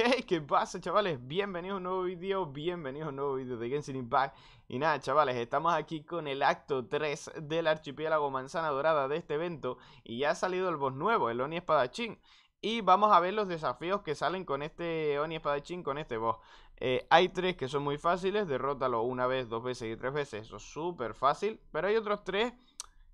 Hey, ¿qué pasa chavales? Bienvenidos a un nuevo vídeo, bienvenidos a un nuevo vídeo de Genshin Impact Y nada chavales, estamos aquí con el acto 3 del archipiélago Manzana Dorada de este evento Y ya ha salido el boss nuevo, el Oni Espadachín Y vamos a ver los desafíos que salen con este Oni Espadachín, con este boss eh, Hay tres que son muy fáciles, derrótalo una vez, dos veces y tres veces, eso es súper fácil Pero hay otros tres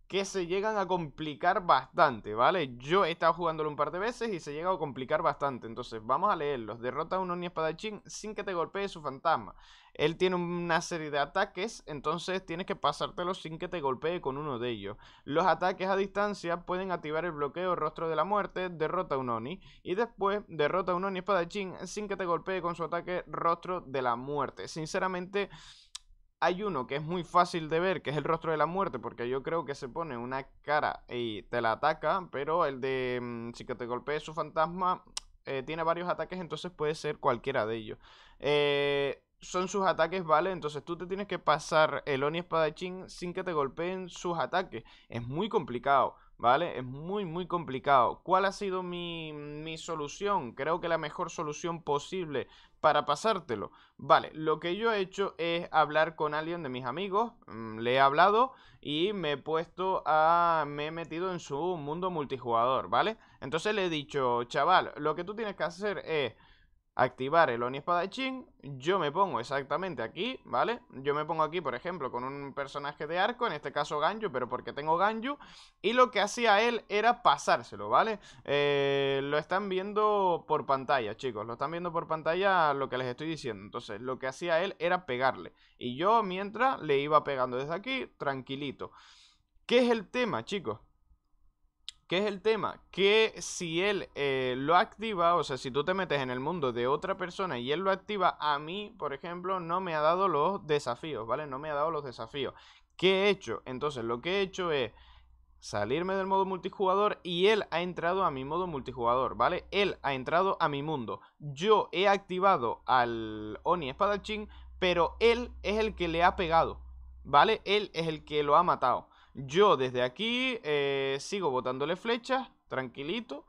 que se llegan a complicar bastante, ¿vale? Yo he estado jugándolo un par de veces y se llega a complicar bastante. Entonces, vamos a leerlos. Derrota a un Oni Espadachín sin que te golpee su fantasma. Él tiene una serie de ataques, entonces tienes que pasártelo sin que te golpee con uno de ellos. Los ataques a distancia pueden activar el bloqueo Rostro de la Muerte, derrota a un Oni. Y después, derrota a un Oni Espadachín sin que te golpee con su ataque Rostro de la Muerte. Sinceramente... Hay uno que es muy fácil de ver, que es el rostro de la muerte, porque yo creo que se pone una cara y te la ataca, pero el de mm, si que te golpee su fantasma eh, tiene varios ataques, entonces puede ser cualquiera de ellos. Eh, son sus ataques, ¿vale? Entonces tú te tienes que pasar el Oni Espadachín sin que te golpeen sus ataques. Es muy complicado, ¿vale? Es muy, muy complicado. ¿Cuál ha sido mi, mi solución? Creo que la mejor solución posible para pasártelo. Vale, lo que yo he hecho es hablar con alguien de mis amigos, mm, le he hablado y me he puesto a... me he metido en su mundo multijugador, ¿vale? Entonces le he dicho, chaval, lo que tú tienes que hacer es activar el Oni Espadachín, yo me pongo exactamente aquí, ¿vale? Yo me pongo aquí, por ejemplo, con un personaje de arco, en este caso Ganju, pero porque tengo Ganju, y lo que hacía él era pasárselo, ¿vale? Eh, lo están viendo por pantalla, chicos, lo están viendo por pantalla lo que les estoy diciendo, entonces lo que hacía él era pegarle, y yo mientras le iba pegando desde aquí, tranquilito. ¿Qué es el tema, chicos? ¿Qué es el tema? Que si él eh, lo activa, o sea, si tú te metes en el mundo de otra persona y él lo activa, a mí, por ejemplo, no me ha dado los desafíos, ¿vale? No me ha dado los desafíos. ¿Qué he hecho? Entonces, lo que he hecho es salirme del modo multijugador y él ha entrado a mi modo multijugador, ¿vale? Él ha entrado a mi mundo. Yo he activado al Oni Espadachín, pero él es el que le ha pegado, ¿vale? Él es el que lo ha matado. Yo desde aquí eh, sigo botándole flechas, tranquilito.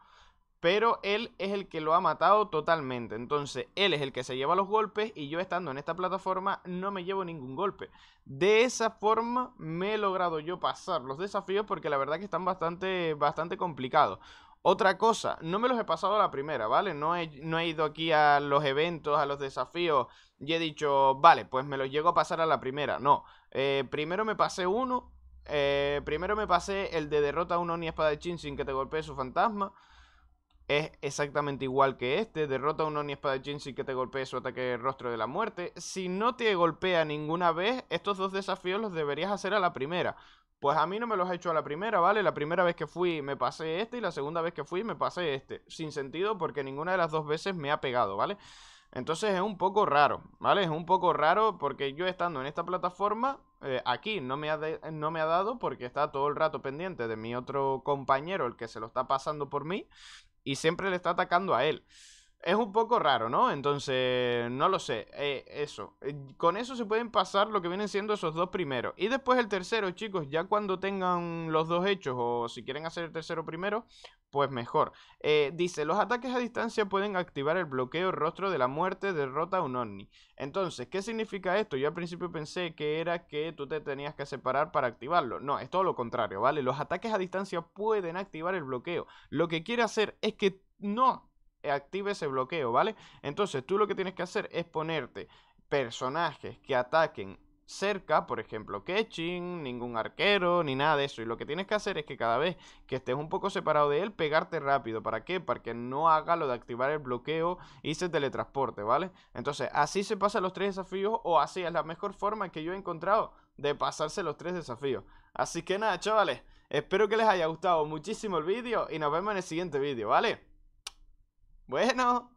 Pero él es el que lo ha matado totalmente. Entonces, él es el que se lleva los golpes y yo estando en esta plataforma no me llevo ningún golpe. De esa forma me he logrado yo pasar los desafíos porque la verdad que están bastante, bastante complicados. Otra cosa, no me los he pasado a la primera, ¿vale? No he, no he ido aquí a los eventos, a los desafíos y he dicho, vale, pues me los llego a pasar a la primera. No, eh, primero me pasé uno, eh, primero me pasé el de derrota a un Oni chin sin que te golpee su fantasma. Es exactamente igual que este. Derrota a un Oni chin sin que te golpee su ataque de rostro de la muerte. Si no te golpea ninguna vez, estos dos desafíos los deberías hacer a la primera. Pues a mí no me los he hecho a la primera, ¿vale? La primera vez que fui me pasé este y la segunda vez que fui me pasé este. Sin sentido porque ninguna de las dos veces me ha pegado, ¿vale? vale entonces es un poco raro, ¿vale? Es un poco raro porque yo estando en esta plataforma, eh, aquí no me, no me ha dado porque está todo el rato pendiente de mi otro compañero, el que se lo está pasando por mí, y siempre le está atacando a él es un poco raro, ¿no? Entonces, no lo sé. Eh, eso. Eh, con eso se pueden pasar lo que vienen siendo esos dos primeros. Y después el tercero, chicos, ya cuando tengan los dos hechos o si quieren hacer el tercero primero, pues mejor. Eh, dice, los ataques a distancia pueden activar el bloqueo rostro de la muerte, derrota un ovni. Entonces, ¿qué significa esto? Yo al principio pensé que era que tú te tenías que separar para activarlo. No, es todo lo contrario, ¿vale? Los ataques a distancia pueden activar el bloqueo. Lo que quiere hacer es que no active ese bloqueo, ¿vale? Entonces tú lo que tienes que hacer es ponerte personajes que ataquen cerca, por ejemplo, catching, ningún arquero, ni nada de eso. Y lo que tienes que hacer es que cada vez que estés un poco separado de él, pegarte rápido. ¿Para qué? Para que no haga lo de activar el bloqueo y se teletransporte, ¿vale? Entonces, así se pasan los tres desafíos o así es la mejor forma que yo he encontrado de pasarse los tres desafíos. Así que nada, chavales, espero que les haya gustado muchísimo el vídeo y nos vemos en el siguiente vídeo, ¿vale? Bueno.